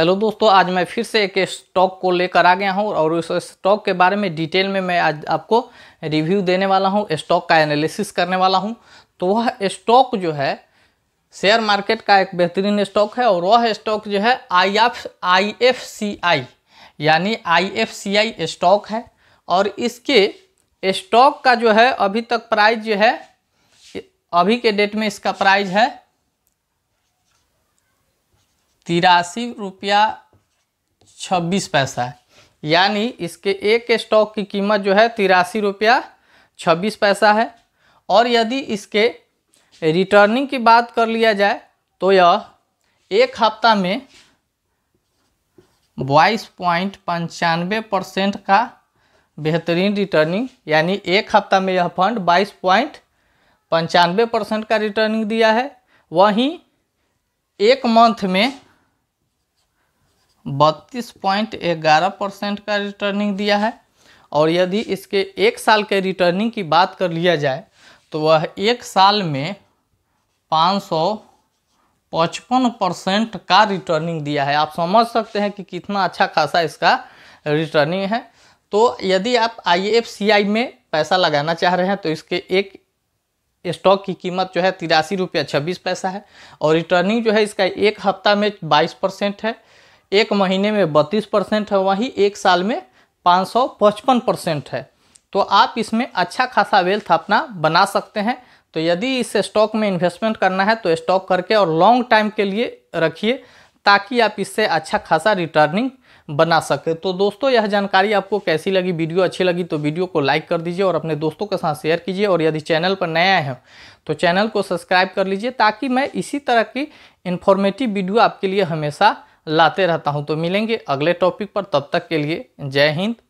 hello दोस्तों आज मैं फिर से एक स्टॉक को लेकर आ गया हूँ और उस स्टॉक के बारे में डिटेल में मैं आज आपको रिव्यू देने वाला हूँ स्टॉक का एनालिसिस करने वाला हूँ तो वह स्टॉक जो है शेयर मार्केट का एक बेहतरीन स्टॉक है और वह स्टॉक जो है I F I F C आई यानी I F C I stock है और इसके स्टॉक का जो है अभी तक प्राइज जो है अभी के डेट में इसका प्राइज है तिरासी रुपया छब्बीस पैसा है यानी इसके एक स्टॉक की कीमत जो है तिरासी रुपया छब्बीस पैसा है और यदि इसके रिटर्निंग की बात कर लिया जाए तो यह एक हफ्ता में बाईस पॉइंट पंचानवे परसेंट का बेहतरीन रिटर्निंग यानी एक हफ्ता में यह फंड बाईस पॉइंट पंचानवे परसेंट का रिटर्निंग दिया है वहीं एक मंथ में बत्तीस पॉइंट ग्यारह परसेंट का रिटर्निंग दिया है और यदि इसके एक साल के रिटर्निंग की बात कर लिया जाए तो वह एक साल में पाँच सौ पचपन परसेंट का रिटर्निंग दिया है आप समझ सकते हैं कि कितना अच्छा खासा इसका रिटर्निंग है तो यदि आप आई में पैसा लगाना चाह रहे हैं तो इसके एक स्टॉक की कीमत जो है तिरासी रुपया छब्बीस पैसा है और रिटर्निंग जो है इसका एक हफ्ता में बाईस परसेंट है एक महीने में बत्तीस परसेंट है वहीं एक साल में पाँच सौ पचपन परसेंट है तो आप इसमें अच्छा खासा वेल्थ अपना बना सकते हैं तो यदि इस स्टॉक में इन्वेस्टमेंट करना है तो स्टॉक करके और लॉन्ग टाइम के लिए रखिए ताकि आप इससे अच्छा खासा रिटर्निंग बना सके तो दोस्तों यह जानकारी आपको कैसी लगी वीडियो अच्छी लगी तो वीडियो को लाइक कर दीजिए और अपने दोस्तों के साथ शेयर कीजिए और यदि चैनल पर नया आए हैं तो चैनल को सब्सक्राइब कर लीजिए ताकि मैं इसी तरह की इन्फॉर्मेटिव वीडियो आपके लिए हमेशा लाते रहता हूँ तो मिलेंगे अगले टॉपिक पर तब तक के लिए जय हिंद